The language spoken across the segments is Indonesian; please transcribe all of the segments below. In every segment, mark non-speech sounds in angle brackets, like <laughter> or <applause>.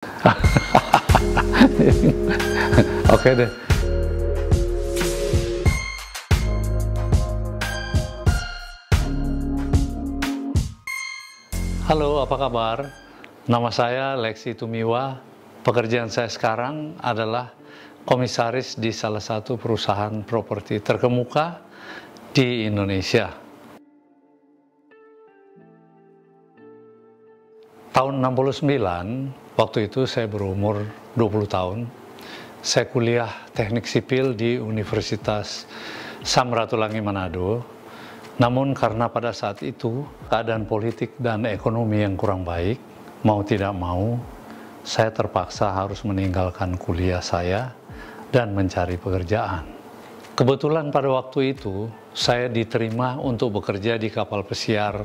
<laughs> Oke deh. Halo, apa kabar? Nama saya Lexi Tumiwa. Pekerjaan saya sekarang adalah komisaris di salah satu perusahaan properti terkemuka di Indonesia. Tahun 69, waktu itu saya berumur 20 tahun, saya kuliah teknik sipil di Universitas Samratulangi Manado. Namun karena pada saat itu keadaan politik dan ekonomi yang kurang baik, mau tidak mau saya terpaksa harus meninggalkan kuliah saya dan mencari pekerjaan. Kebetulan pada waktu itu saya diterima untuk bekerja di kapal pesiar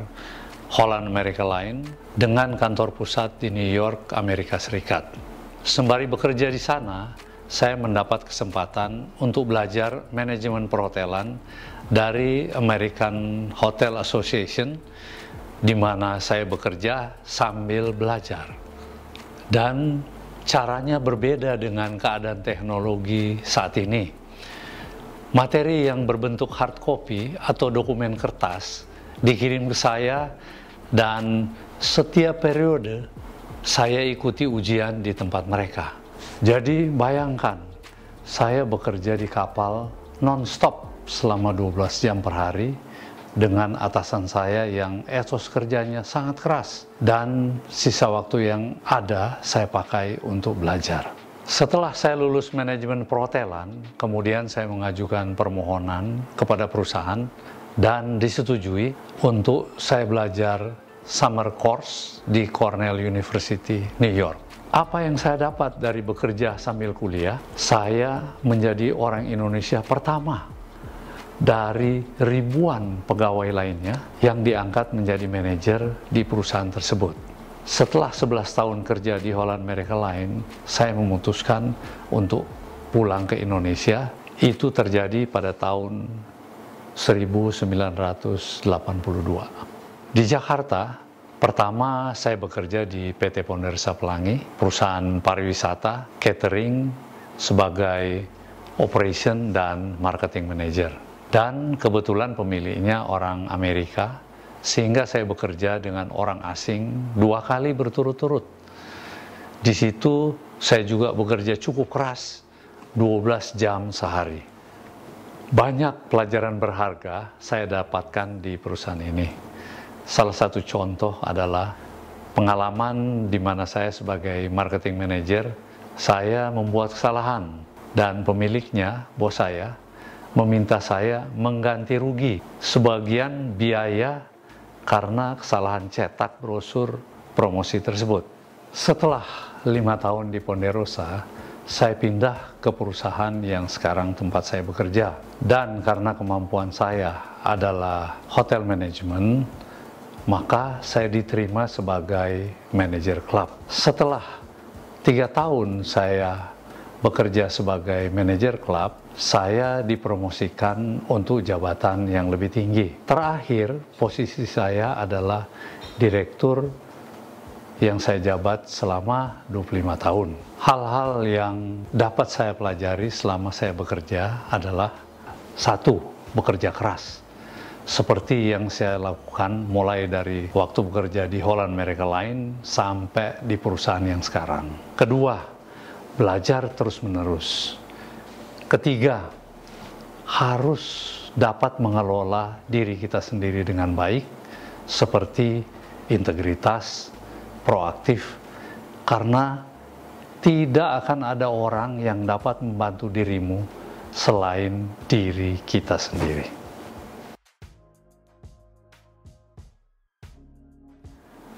Holland America Line dengan kantor pusat di New York, Amerika Serikat. Sembari bekerja di sana, saya mendapat kesempatan untuk belajar manajemen perhotelan dari American Hotel Association di mana saya bekerja sambil belajar. Dan caranya berbeda dengan keadaan teknologi saat ini. Materi yang berbentuk hard copy atau dokumen kertas dikirim ke saya dan setiap periode saya ikuti ujian di tempat mereka. Jadi bayangkan, saya bekerja di kapal non-stop selama 12 jam per hari dengan atasan saya yang etos kerjanya sangat keras dan sisa waktu yang ada saya pakai untuk belajar. Setelah saya lulus manajemen perhotelan, kemudian saya mengajukan permohonan kepada perusahaan dan disetujui untuk saya belajar summer course di Cornell University, New York. Apa yang saya dapat dari bekerja sambil kuliah? Saya menjadi orang Indonesia pertama dari ribuan pegawai lainnya yang diangkat menjadi manajer di perusahaan tersebut. Setelah 11 tahun kerja di Holland America Line, saya memutuskan untuk pulang ke Indonesia. Itu terjadi pada tahun 1982. Di Jakarta, pertama saya bekerja di PT Pondersa Pelangi, perusahaan pariwisata, catering, sebagai operation dan marketing manager. Dan kebetulan pemiliknya orang Amerika, sehingga saya bekerja dengan orang asing dua kali berturut-turut. Di situ saya juga bekerja cukup keras, 12 jam sehari. Banyak pelajaran berharga saya dapatkan di perusahaan ini. Salah satu contoh adalah pengalaman di mana saya sebagai marketing manager, saya membuat kesalahan dan pemiliknya, bos saya, meminta saya mengganti rugi sebagian biaya karena kesalahan cetak brosur promosi tersebut. Setelah lima tahun di Ponderosa, saya pindah ke perusahaan yang sekarang tempat saya bekerja. Dan karena kemampuan saya adalah hotel management maka saya diterima sebagai manajer klub. Setelah tiga tahun saya bekerja sebagai manajer klub, saya dipromosikan untuk jabatan yang lebih tinggi. Terakhir, posisi saya adalah direktur yang saya jabat selama 25 tahun. Hal-hal yang dapat saya pelajari selama saya bekerja adalah satu, bekerja keras. Seperti yang saya lakukan mulai dari waktu bekerja di Holland Mereka lain sampai di perusahaan yang sekarang. Kedua, belajar terus-menerus. Ketiga, harus dapat mengelola diri kita sendiri dengan baik seperti integritas, proaktif karena tidak akan ada orang yang dapat membantu dirimu selain diri kita sendiri.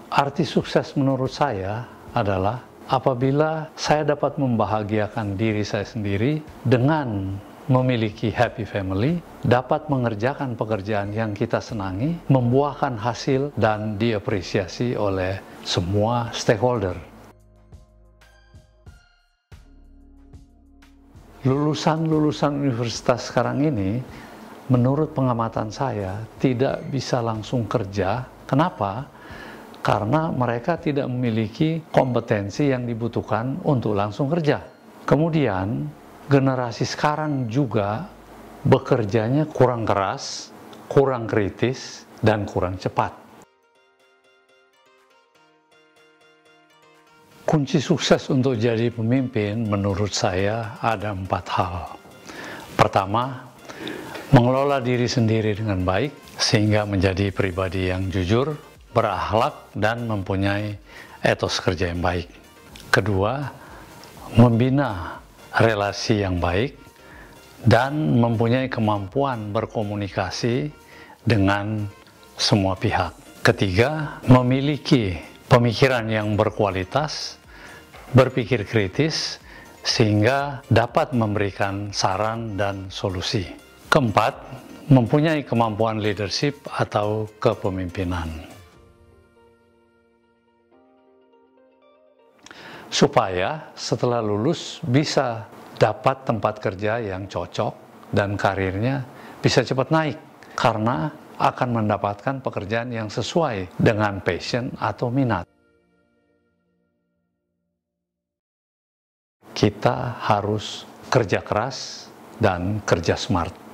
Arti sukses menurut saya adalah apabila saya dapat membahagiakan diri saya sendiri dengan memiliki happy family, dapat mengerjakan pekerjaan yang kita senangi, membuahkan hasil dan diapresiasi oleh semua stakeholder. Lulusan-lulusan universitas sekarang ini, menurut pengamatan saya, tidak bisa langsung kerja. Kenapa? Karena mereka tidak memiliki kompetensi yang dibutuhkan untuk langsung kerja. Kemudian, generasi sekarang juga bekerjanya kurang keras, kurang kritis, dan kurang cepat. Kunci sukses untuk jadi pemimpin menurut saya ada empat hal. Pertama, mengelola diri sendiri dengan baik sehingga menjadi pribadi yang jujur, berakhlak, dan mempunyai etos kerja yang baik. Kedua, membina relasi yang baik, dan mempunyai kemampuan berkomunikasi dengan semua pihak. Ketiga, memiliki pemikiran yang berkualitas, berpikir kritis, sehingga dapat memberikan saran dan solusi. Keempat, mempunyai kemampuan leadership atau kepemimpinan. supaya setelah lulus bisa dapat tempat kerja yang cocok dan karirnya bisa cepat naik karena akan mendapatkan pekerjaan yang sesuai dengan passion atau minat. Kita harus kerja keras dan kerja smart.